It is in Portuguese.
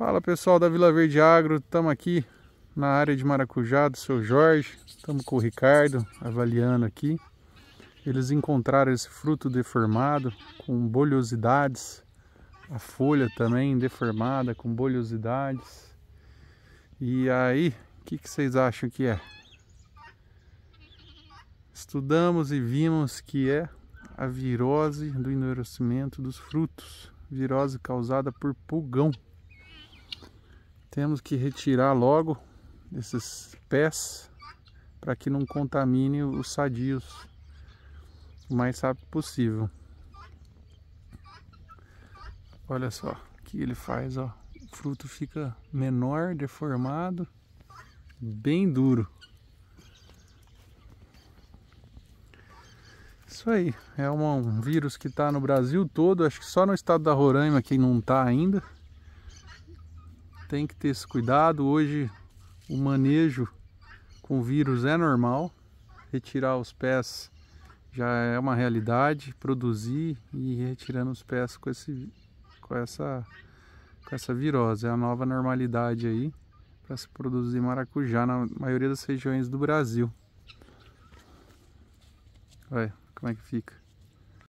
Fala pessoal da Vila Verde Agro, estamos aqui na área de maracujá do seu Jorge, estamos com o Ricardo avaliando aqui. Eles encontraram esse fruto deformado com bolhosidades, a folha também deformada com bolhosidades. E aí, o que, que vocês acham que é? Estudamos e vimos que é a virose do endurecimento dos frutos, virose causada por pulgão. Temos que retirar logo esses pés para que não contamine os sadios o mais rápido possível. Olha só o que ele faz, ó. O fruto fica menor, deformado, bem duro. Isso aí, é um, vírus que está no Brasil todo, acho que só no estado da Roraima que não está ainda tem que ter esse cuidado. Hoje o manejo com vírus é normal, retirar os pés já é uma realidade, produzir e ir retirando os pés com, esse, com, essa, com essa virose, é a nova normalidade aí para se produzir maracujá na maioria das regiões do Brasil. Olha como é que fica.